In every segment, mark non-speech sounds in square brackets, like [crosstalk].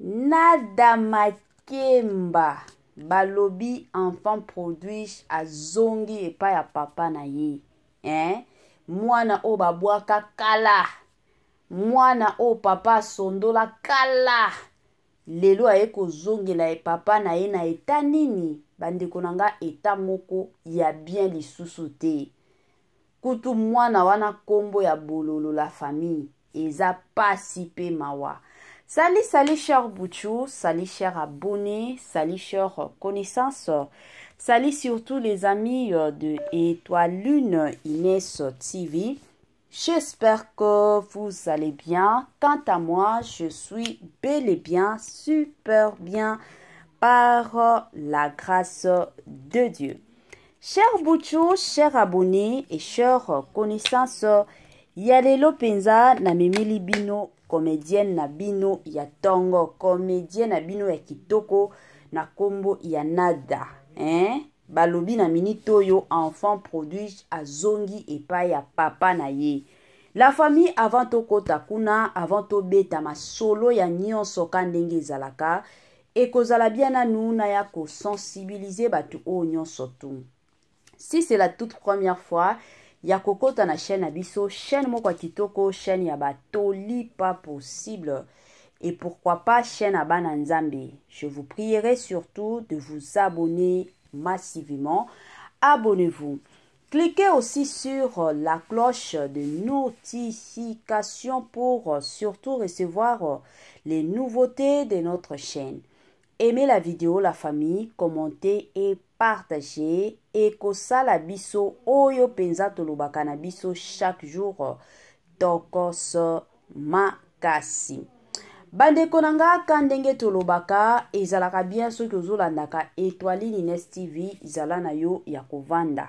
nada makemba balobi enfant prodige azongi epai ya papa na ye eh? mwana oyo babwaka kala mwana oyo papa asondola kala lelo aye kozongela epapa na ye na eta nini bandeko na nga eta moko ya bien lisusu te kutu mwana wana nkombo ya bololo la famille eza pasi mpe mawa Salut, salut, cher boutchou, salut, cher abonné, salut, cher connaissance, salut surtout les amis euh, de Étoile Lune Inès TV. J'espère que vous allez bien. Quant à moi, je suis bel et bien, super bien, par la grâce de Dieu. Cher Bouchou, cher abonné et cher connaissance, yale Penza, Namimi Libino comedienne na bino ya ntongo comedienne na bino ya kitoko na nkombo ya nada hein? balobi na minite oyo enfant prodige azongi epai ya papa na ye la famille avant tokɔta kuna avant tobeta masolo ya nyonso ka ndenge ezalaka ekozala bien nanu na ya kosensibilize bato oyo nyonso tu si c'est la toute première fois ya kokota na chaîne na biso chaîne moko kitoko chaîne ya pas possible et pourquoi pas chaîne à je vous prierai surtout de vous abonner massivement abonnez-vous Cliquez aussi sur euh, la cloche de notification pour euh, surtout recevoir euh, les nouveautés de notre chaîne. Aimez la vidéo, la famille, commentez et partagez ekosala biso oyo mpenza tolobaka na biso chaque jour tokoso makasi bandeko na nga ka ndenge tolobaka ezalaka bien soki ozolandaka etoilini nes tv zala na yo ya kovanda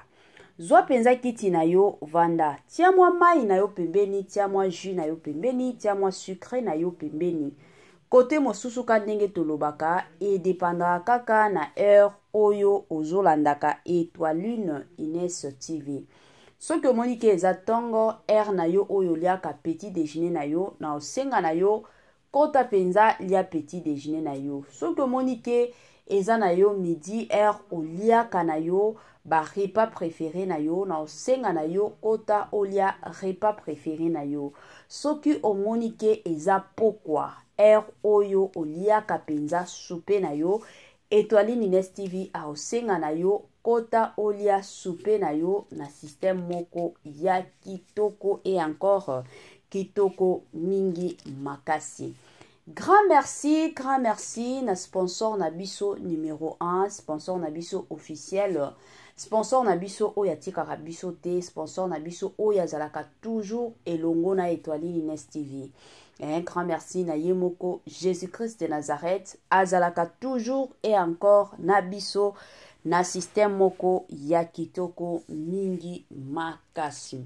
zwa mpenza kiti na yo vanda tia mwa mai na yo pembeni tia mwa jus na yo pembeni tia mwa sucre na yo pembeni kote mosusu ka ndenge tolobaka edependaka kaka na heure oyo ozolandaka étoile lune ines tv soki omoni ke eza ntongo aire na yo oyo oliaka petit déjeuner na yo na osenga na yo kota mpenza lia petit déjeuner na yo soki omoni ke eza na yo midi aire oliaka na yo barepas préféré na yo na osenga na yo kota olia repas préféré na yo soki omoni ke eza pokwa r oyo oliaka mpenza supe na yo etwali nines tv akosenga na yo kota olia supe na yo na systeme moko ya kitoko e encore kitoko mingi makasi grand merci grand merci na sponsor na biso numéro 1 sponsor na biso officiel sponsor na biso oyo atikaka biso te sponsor na biso oyo azalaka toujours elongo na etoile lines tv un grand merci na ye moko jésus-christ de nazareth azalaka toujours et encore na biso na systeme moko ya kitoko mingi makasi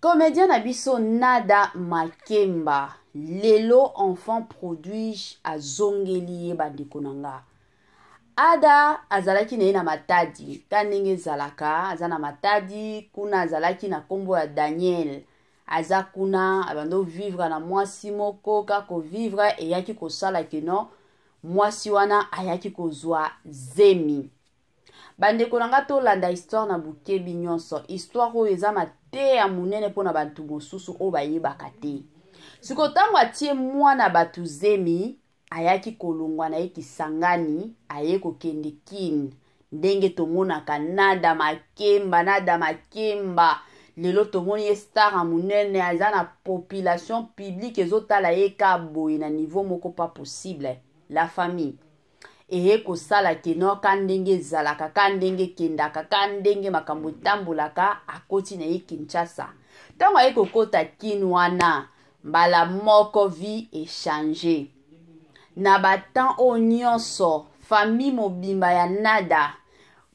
comédien na biso nada makemba lelo enfant prodige azongeli ye bandeko na nga ada azalaki na ye na matadi ta ndenge ezalaka aza na matadi kuna azalaki na nkombo ya daniele aza kuna abandi ovivre na mwasi moko kaka kovivre eyaki kosala keno mwasi wana ayaki kozwa zemi bandeko na nga tolanda histoire na bukebi nyonso histoire oyo eza mate ya monene mpona bato mosusu oyo bayebaka te sikoyo ntango atie mwana bato zemi ayaki kolongwa na ye kisangani aye kokende kine ndenge tomonaka nada makemba nada makemba lelo tomoni ye star ya monene aza na population publike ezotala ye ka boye na niveau moko pa possible la famille eye kosala keno ka ndenge ezalaka ka ndenge ekendaka ka ndenge makambo etambolaka akoti na ye kinshasa ntango aye kokɔta kine wana mbala moko vie echange na batemp oyo nyonso fami mobimba ya nada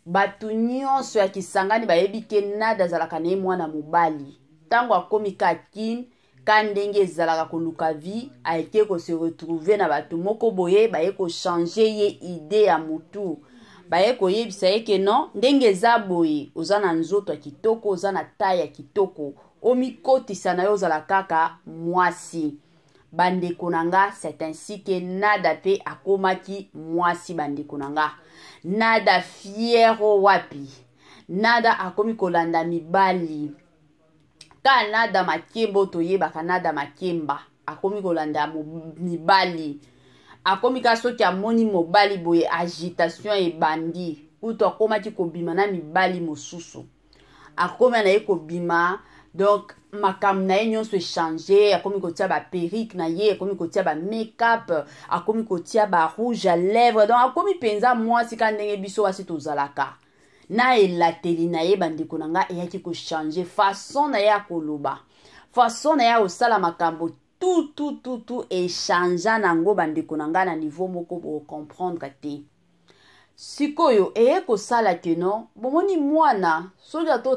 bato nyonso ya kisangani bayebi ke nada azalaka na ye mwana mobali ntango akómi ka kine ka ndenge ezalaka koluka vie ayeke kose retrouve na bato moko boye baye kochange ye ide ya motu baye koyebisa ye ke non ndenge eza boye oza na nzoto ya kitoko oza na tai ya kitoko omikotisa na yo ozala kaka mwasi bandeko na nga c'est ainsi ke nada mpe akómaki mwasi bandeko na nga nada fiero wapi nada akomi kolanda mibali ka nada makemba oyo toyebaka nada makemba akomi kolanda mibali akomi kaka soki amoni mobali boye agitation ebandi kutu akomaki kobima na mibali mosusu akomi na ye kobima donc makambo na ye nyonso echange akomi kotia baperike na ye akomi kotia bamakeup akomi kotia barouge a lèvre donc akomi mpenza mwasi ka ndenge biso wasi tozalaka na elateli na ye bandeko na nga eyaki kochange façon na ye akoloba façon na ye akosala makambo tutututu echangea nango bandeko na nga na niveau moko bokocomprendre te sikoyo eye kosala keno bomoni mwana soki ata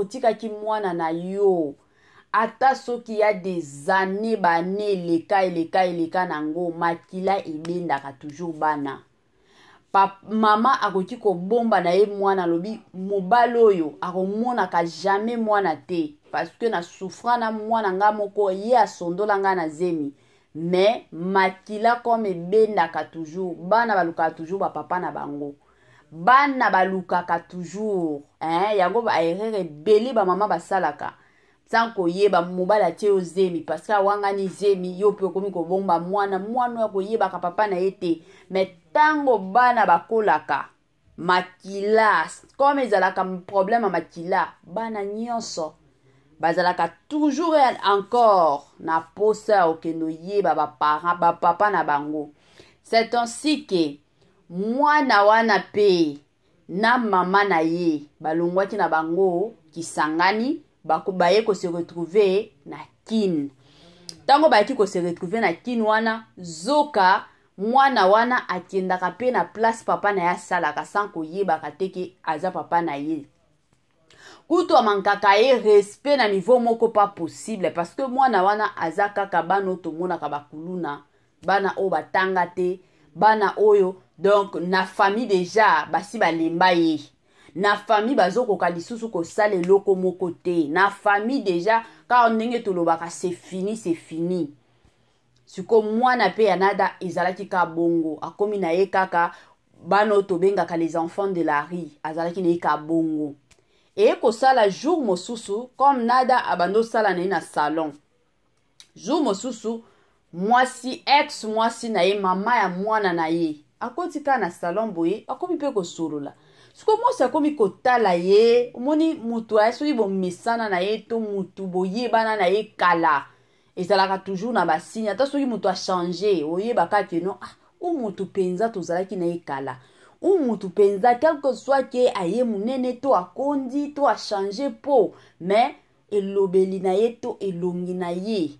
otikaki mwana na yo ata soki ya desane bane eleka eleka eleka nango makila ebendaka toujours bana pa, mama akoki kobomba na ye mwana alobi mobali oyo akomonaka jamai mwana te parceke na sufra na mwana nga moko ye asondola nga na zemi me makila comme ebendaka toujours bana balukaka toujours bapapa na bango bana balukaka toujours hein? yango baerreur ebele bamama basalaka san koyeba mobali atie yo zemi parceke awangani zemi yo mpe okomi kobomba mwana mwana oyo akoyebaka papa na ye te me ntango bana bakolaka makila comme ezalaka problème ya makila bana nyonso bazalaka toujours encore na posa ya okende oyeba baparent bapapa na bango c'est ainsi ke mwana wana mpe na mama na ye balongwaki na bango kisangani baye kose retrouve na kine ntango bayaki kose retrouve na kine wana zoka mwana wana akendaka mpe na place papa na ye asalaka san koyebaka te ke aza papa na ye kutu amangaka ye eh, respect na niveau moko pa possible parce que mwana wana aza kaka bana oyo tomonaka bakuluna bana oyo batanga te bana oyo donc na famille deja basi balemba ye eh. na famille bazokoka lisusu kosala eloko moko te na famille deja kaka ndenge tolobaka se fini se fini siko mwana mpe yanada ezalaki ka bongo akómi na ye kaka bana oyo tobengaka les enfants de la rue azalaki na ye ka bongo eye kosala jour mosusu comme nada abandi osala na ye na salon jour mosusu mwasi ex mwasi na ye mama ya mwana na ye akoti kaka na salon boye akomi mpe kosolola siko mwasi akomi kotala ye omoni motu aye soki bomesana na ye to motu boyebana na ye kala ezalaka toujours na basine ata soki motu achange oyebaka ke no ah o motu mpenza tozalaki na ye kala u mutu mpenza quelque soit ke aye monene to akondi to achange mpo me elobeli na ye to elongi na ye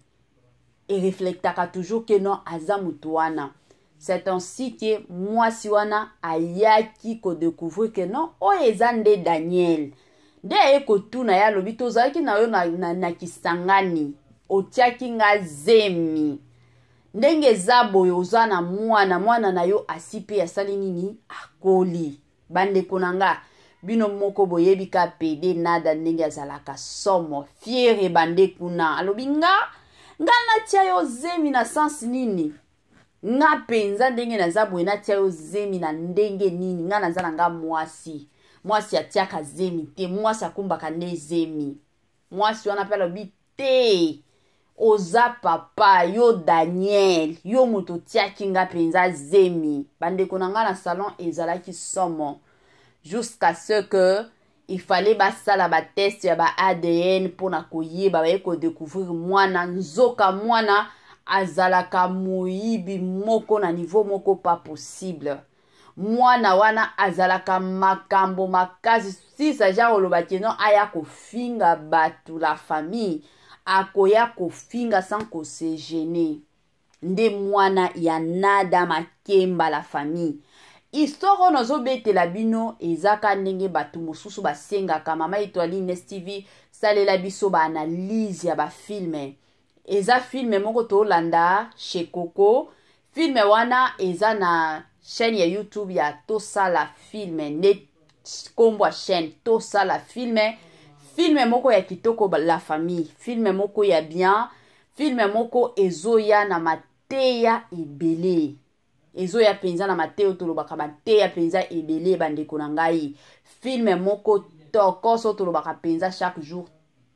ereflektaka toujours ke non aza mutu wana c'est ainsi ke mwasi wana ayaki kodecouvrir ke non oyo oh, eza nde daniel nde aye kotuna ye alobi tozalaki na yo na, na, na kisangani otiaki nga zemi ndenge eza boye oza na mwana mwana na yo asi mpe asali nini akoli bandeko na nga bino moko boyebi ka pede nada ndenge azalaka somo fiere bande kuna alobi nga nga natia yo zemi na sansi nini nga mpenza ndenge naza boye natia yo zemi na ndenge nini nga naza na nga mwasi mwasi atiaka zemi te mwasi akumbaka nde zemi mwasi wana mpe alobi te oza papa yo daniel yo moto otiaki nga mpenza zemi bandeko na ngai na salon ezalaki somo jusqu'à ce que ifale basala bateste ya ba adn mpona koyeba baye kodécouvrir mwana nzoka mwana azalaka moyibi moko na nivo moko pa possible mwana wana azalaka makambo makasi si sajar olobaki no aya kofinga bato la famille akoya kofinga sans kosegene nde mwana ya nada makemba la famille istore oyo nazobetela bino ezaka ndenge bato mosusu basengaka mama etoali nes tv salela biso baanalyse ya bafilme eza filme moko tolanda chez coco filme wana eza na chaîne ya youtube ya tosala filme nde nkombo ya chaîne tosala filme mm -hmm. filme moko ya kitoko la famille filme moko ya bien filme moko ezoya na mateya ebele ezoya mpenza na mateya tolobaka mateya mpenza ebele e bandeko na ngai filme moko tokos oyo tolobaka mpenza chaque jour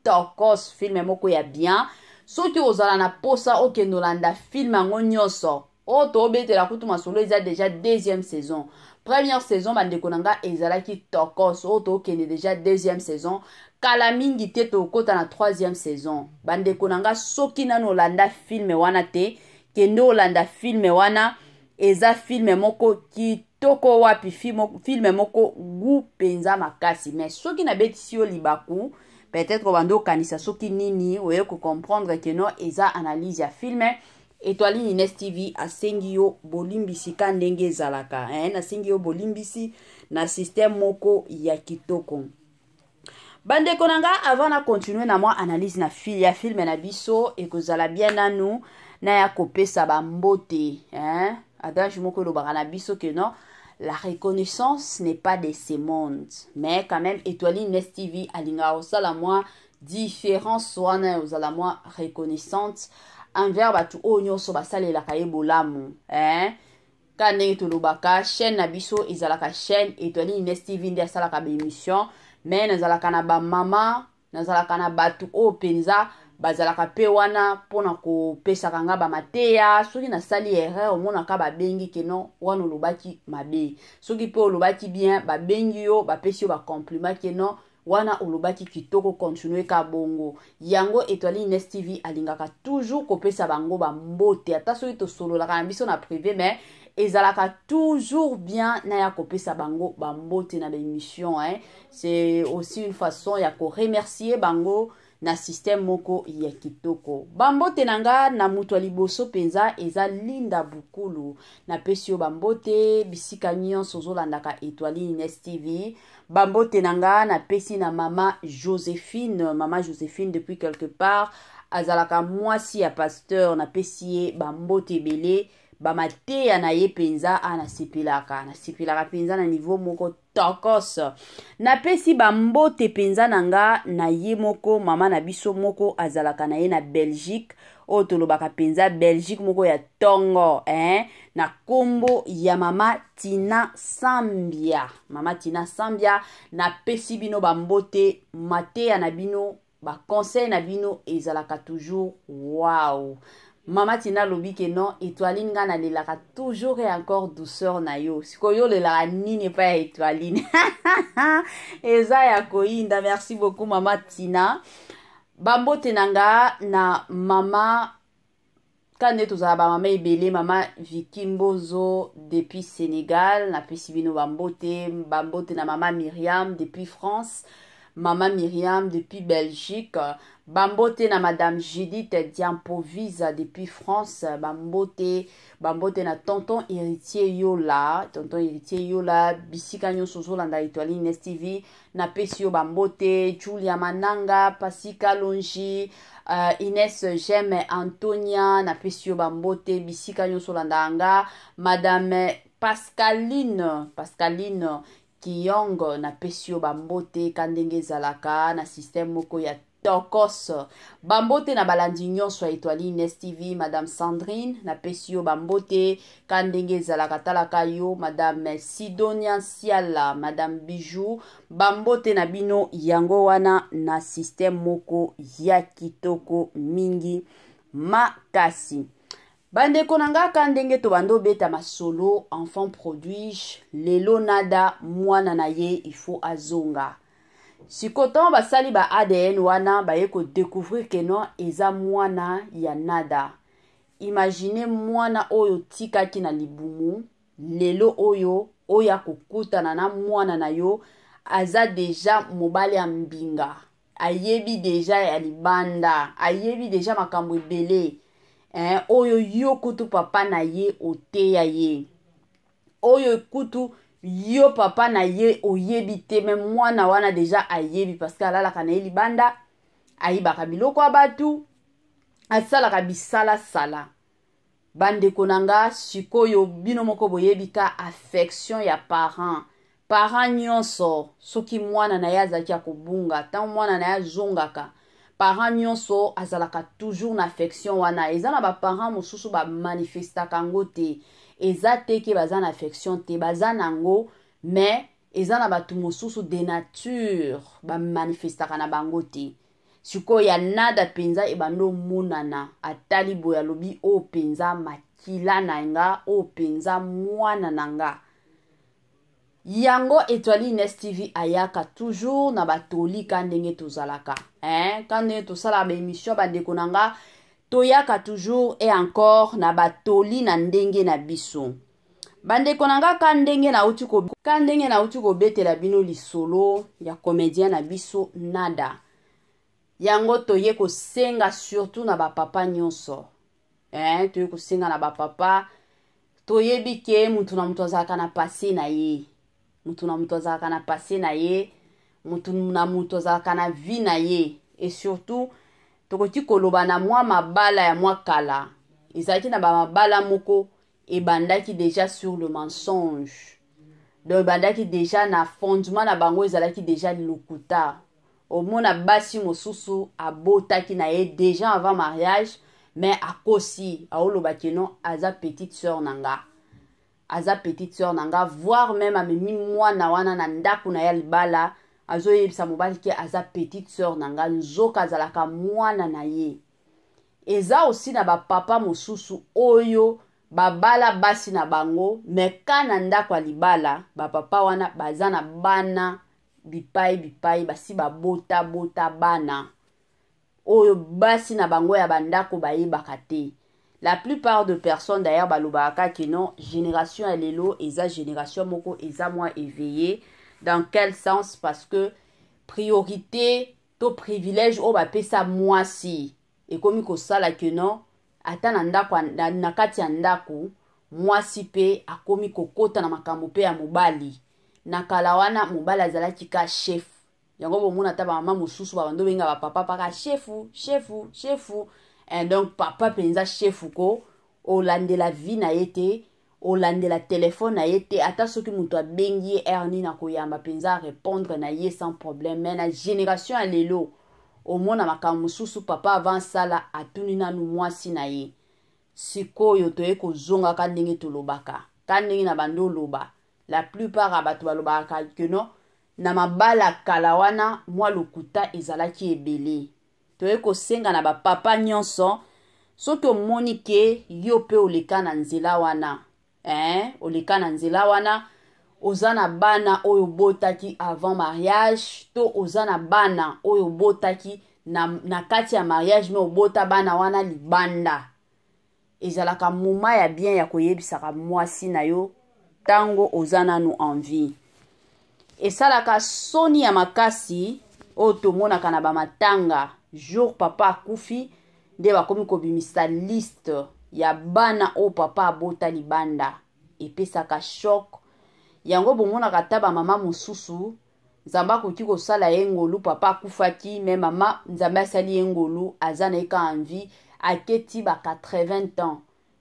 tokos filme moko ya bien soki ozala na posa okende olanda filme yango nyonso oyo toobetela kutu masolo eza deja deuxième saison première saison bandeko na nga ezalaki tokos oyo tokende deja deuxième saison kala mingi te tokota na troisième saison bandeko na nga soki nano olanda filme wana te kende olanda filme wana eza filme moko kitoko wapi filme moko gu mpenza makasi me soki nabetisi yo libaku peut-être obanda okanisa soki nini oye kocomprendre keno eza analyse ya filme etwali ines tv asengi yo bolimbisi ka ndenge ezalaka eh? nasengi yo bolimbisi na systeme moko ya kitoko bandeko na nga avant na continue na mwa analyse na fil ya filme na biso ekozala bien nanu na ya kopesa bambote eh? adage moko elobaka na biso ke non la reconnaissance n'est pas de ce monde mais quand même etwali nes tv alingaka kosala mwa différence wana ezala mwa reconnaissante envers bato oyo nyonso basalelaka ye bolamu eh? ka ndenge tolobaka chaîne na biso ezalaka chaîne etwali ines tv nde asalaka baémission me nazalaka na bamama nazalaka na bato oyo mpenza bazalaka mpe wana mpona kopesaka nga bamateya soki nasali erreur omonaka babengi keno wana olobaki mabe soki mpe olobaki bien babengi yo bapesi yo bacompliment keno wana ulubaki kitoko continue ka bongo yango etwali nestivi tv alingaka toujours kopesa bango mbote ata soki solo la biso na privé mais ezalaka toujours bien na ya kopesa bango ba mbote na émission hein c'est aussi une façon ya remercier bango na systeme moko ya kitoko bambote na nga na moto ya liboso mpenza eza linda bukulu napesi yo bambote bisika nyonso ozolandaka etoile ines tv bambote na nga napesi na mama josephine mama josephine depuis quelque part azalaka mwasi ya pasteur napesi ye bambote ebele bamateya na ye mpenza anasepelaka anasepelaka mpenza na nivo moko tokos napesi bambote mpenza na nga na ye moko mama na biso moko azalaka na ye na belgique oyo tolobaka mpenza belgique moko ya ntongo eh? na nkombo ya mama tina sambia mama tina sambia napesi bino bambote mateya na bino baconseil na bino ezalaka toujours wow mama ti na alobi ke non etoiline nga nalelaka toujours e encore douceur na yo sikoyo olelaka nini epai ya etoiline [laughs] eza ya koyinda merci beaucoup mama tina bambote na nga na mama ka nde tozala bamama ebele mama viki mbozo depuis sénégal napesi bino bambote bambote na mama miriam depuis france mama miriam depuis belgique bambote na madame judith diampovisa depuis france bambote bambote na tonton héritier yola tonton héritier yola bisika nyonso ozolanda etoile ines tv napesi yo bambote julia mananga pasika longi uh, ines geme antonia napesi yo bambote bisika nyonso olanda yanga madame pascaline pascaline kiyong napesi yo bambote ka ndenge ezalaka na systeme moko ya tokos bambote na balandi nyonso ya etwali nes tv madame sandrine napesi yo bambote ka ndenge ezalaka talaka yo madame sidonia nsiala madame bijou bambote na bino yango wana na systeme moko ya kitoko mingi makasi bandeko na nga ka ndenge tobanda obeta masolo enfant prodige lelo nada mwana na ye ifo azonga sikoyo ntango basali ba adn wana baye kodécouvrir ke non eza mwana ya nada imagine mwana oyo otikaki na libumu lelo oyo oyo akokutana na mwana na yo aza deja mobali ya mbinga ayebi deja ya libanda ayebi deja makambo ebele eh, oyo yo kutu papa na ye oteya ye oyo kutu yo papa na ye oyebi te me mwana wana deja ayebi parceke alalaka na ye libanda ayibaka biloko ya bato asalaka bisalasala bandeko na nga sikoyo bino moko boyebi ka affection ya parent parent nyonso soki mwana na ye azalaki ya kobunga ntango mwana na ye azongaka parent nyonso azalaka toujours na affection wana eza na baparent mosusu bamanifestaka yango te eza te ke baza na affection te baza nango mais eza na bato mosusu de nature bamanifestaka na bango te sikoyo ya nada mpenza ebandi omonana atali boye alobi oyo oh mpenza makila na nga oyo oh mpenza mwana na nga yango etwali ines tv ayaka toujours na batoli ka ndenge tozalaka eh? ka ndenge tosalaka baémission bandeko na nga toyaka toujours e encore na batoli na ndenge na biso bandeko na nga ka ndenge nauti ka ndenge nauti kobetela bino lisolo ya komedien na biso nada yango toye kosenga surtout na bapapa nyonso eh, toye kosenga na bapapa toyebi ke motu na moto azalaka na pase na ye motu na moto azalaka na pase na ye motu na moto azalaka na vie na ye e surtout tokoki koloba na mwa mabala ya mwa kala ezalaki na bamabala moko ebandaki deja sur le mensonge donc ebandaki deja na fondement na bango ezalaki deja lokuta omona basi mosusu abotaki na ye deja avant mariage mais akosi aolobaki non aza petite sœur na nga aza petite sœur na nga voire même amemi mwana wana na ndako na ye libala azoyebisa mobali ke aza petite sœur na nga nzoka azalaka mwana na ye eza osi na bapapa mosusu oyo babala basi na bango me ka na ndako ya libala bapapa wana baza na bana bipai bipai basi babotabota bana oyo basi na bango ya bandako bayebaka te la plupart de personnes d'ailleurs balobaka kake non génération ya lelo eza génération moko eza mwa éveillé dans quel sens parce que priorité to privilège oyo oh, bapesa mwasi ekomi kosala ke non ata na ndako na kati ya ndako mwasi mpe akomi kokota na makambo mpe ya mobali na kala wana mobali azalaki ka chef yango bomona ata bamama mosusu babando benga bapapa mpaka shefu shefu shefu eh, donc papa mpenza shefu ko olandela vi na ye te olandela telefone na ye te ata soki moto abengi ye aire nini akoyamba mpenza arépondre na ye sans problème mai na génération ya lelo omona makambo mosusu papa avant asala atuni nanu mwasi na ye sikoyo toye kozonga ka ndenge tolobaka ka ndenge na bando oloba la plupart ya bato balobaka keno na mabala kala wana mwa lokuta ezalaki ebele toye kosenga na bapapa nyonso soki omoni ke yo mpe oleka na nzela wana eh? oleka na nzela wana oza na bana oyo obotaki avant mariage to oza na bana oyo obotaki na, na kati ya mariage me obota bana wana libanda ezalaka moma ya bien ya koyebisaka mwasi na yo ntango oza nanu envie esalaka soni ya makasi oyo tomonaka na bamatanga jour papa akufi nde bakomi kobimisa liste ya bana oyo papa abota libanda epesaka shok yango bomonaka ata bamama mosusu nzambe akoki kosala ye ngolu papa akufaki me mama nzambe asali ye ngolu aza na ye ka envi aketi ba 80 ans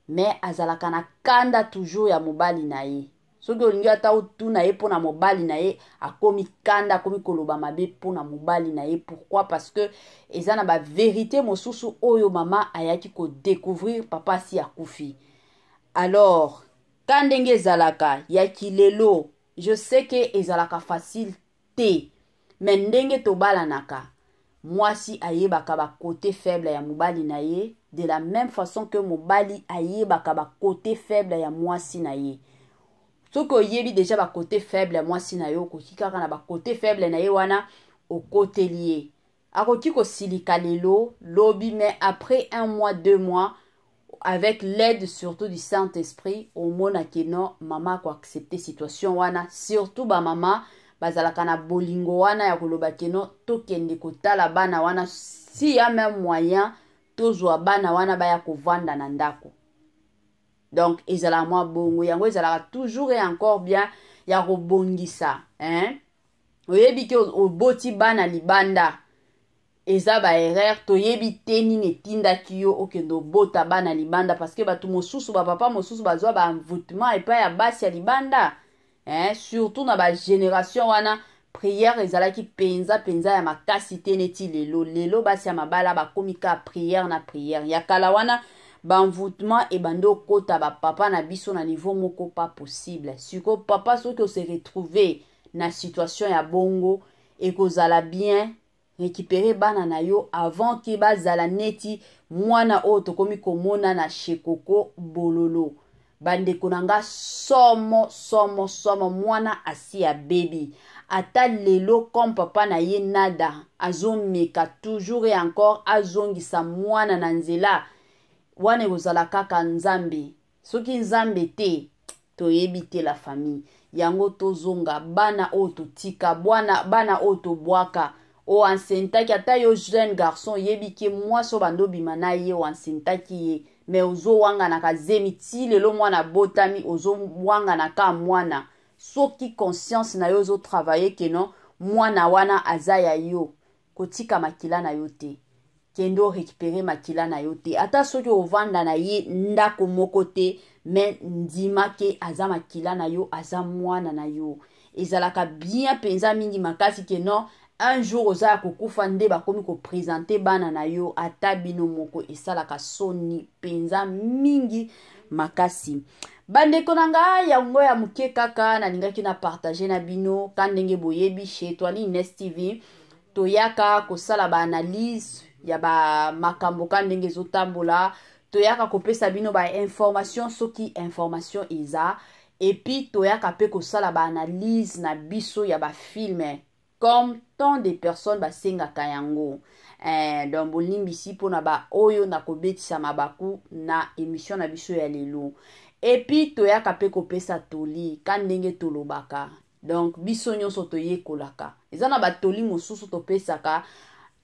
me azalaka na kanda toujours ya mobali na ye soki olingi ata otuna ye mpona mobali na ye akomi kanda akomi koloba mabe mpona mobali na ye pourkui parce que eza na baverité mosusu oyo mama ayaki kodécouvrir papa asi akufi alors ta ndenge ezalaka yaki lelo je sais ke ezalaka facile te me ndenge tobalanaka mwasi ayebaka bakote faible ya mobali na ye de la même façon ke mobali ayebaka bakote faible ya mwasi na ye soki oyebi deja bakote faible ya mwasi na ye okoki kaka na bakote faible na ye wana okoteli ye akoki kosilika lelo lobi mais après un mois deux mois avec l'aide surtout du saint esprit omonaki no mama akoaccepte situation wana surtout bamama bazalaka na bolingo wana ya koloba keno tokende kotala bana wana si ya même moyen tozwa bana wana baya kovanda na ndako donc ezala mwa bongo yango ezalaka toujours et encore bien ya kobongisa hein? oyebi ke oboti bana libanda eza baerreur toyebi te nini etindaki yo okende obota bana libanda parceke bato mosusu bapapa mosusu bazwa baenvoûtement epai ya basi ya libanda hein? surtout na bagénération wana priere ezalaki mpenza mpenza ya makasi te neti lelo lelo basi ya mabala bakomi ka priere na priere ya kala wana bamvutema ebandi okota bapapa na biso na niveau moko pa possible siko papa soki oseretrouve na situation ya bongo ekozala bien récupere bana na yo avant ke bazala neti mwana oyo tokomi komona na shekoko bololo bandeko na nga somo somo somo mwana asi ya bebi ata lelo comme papa na ye nada azomeka toujours e encore azongisa mwana na nzela wana ekozala kaka nzambe soki nzambe te toyebi te la famille yango tozonga bana oyo totika bwana bana oyo tobwaka oyo ansentaki ata yo jeune garçon oyebi ke mwasi oyo bandobima na ye oyo ansentaki ye me ozowanganaka zemi ti lelo mwana abotami ozowanganaka mwana soki conscience na yo ozotravaille keno mwana wana aza ya yo kotika makila na yo te kende orécupere makila na yo te ata soki ovanda na ye ndako moko te me ndima ke aza makila na yo aza mwana na yo ezalaka bien mpenza mingi makasi ke non un jour oza ya kokufa nde bakomi kopresente bana na yo ata bino moko esalaka soni mpenza mingi makasi bandeko na ngai yango ya moke kaka nalingaki na partage na bino ka ndenge boyebi chez toali nes tv toyaka kosala baanalyse ya bamakambo ka ndenge ezotambola toyaka kopesa bino bainformation soki information eza epi toyaka mpe kosala baanalyse na biso ya bafilme comme tant de personnes basengaka yango eh, donc bolimbisi mpona baoyo na kobetisa mabaku na émission na biso ya lelo epi toyaka mpe kopesa toli ka ndenge tolobaka donc biso nyonso toyekolaka eza na batoli mosusu topesaka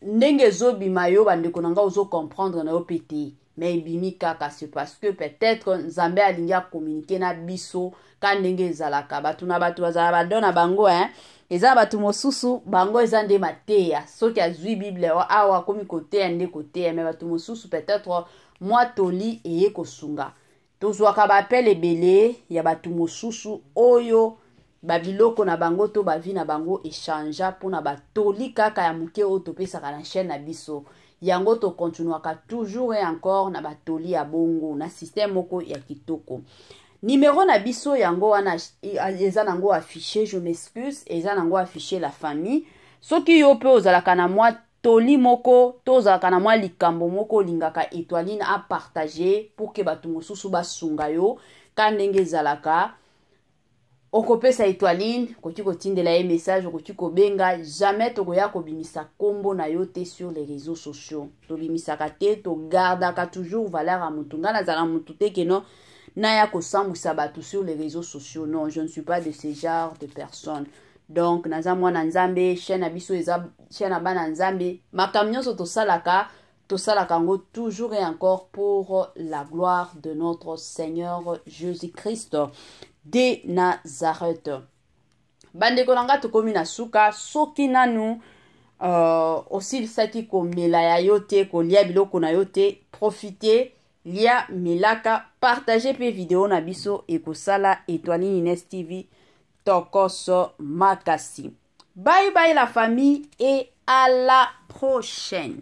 ndenge ezobima yo bandeko na ngai ozocomprendre na yo mpe te me ebimi kaka c'est parce que peut-être nzambe alingi akommunike na biso ka ndenge ezalaka bato na bato bazala bado na bango hein eza bato mosusu bango eza nde mateya soki azwi bible awa akomi koteya nde koteya me bato mosusu peut-être mwa toli eye kosunga tozwaka bapele ebele ya bato mosusu oyo babiloko na bango to bavi na bango echangea mpona batoli kaka ya moke oyo topesaka na chaîne na biso yango tokontinuaka toujours e encore na batoli ya bongo na systeme moko ya kitoko nimero na biso yango wana eza nango affiché je m'excuse eza nango affiché la famille soki yo mpe ozalaka na mwa toli moko to ozalaka na mwa likambo moko olingaka etoiline apartage pour ke bato mosusu basunga yo ka ndenge ezalaka okopesa okoki kotindela ye message okoki kobenga jamais tokoya kobimisa nkombo na yo sur les réseaux sociaux tobimisaka te toujours valeur naya sur les réseaux sociaux non je ne suis pas de ce genre de personne donc naza mwana nzambe chaine na biso eza chaine bana nzambe makambo nyonso tosalaka tosalaka toujours et encore pour la gloire de notre seigneur jésus christ de nazareth bandeko na nga tokomi na suka soki nanu uh, osilisaki komela ya yo te kolia biloko na yo te profite lia melaka partage mpe video na biso ekosala etoile nines tv tokoso makasi bye bye la famille et à la prochaine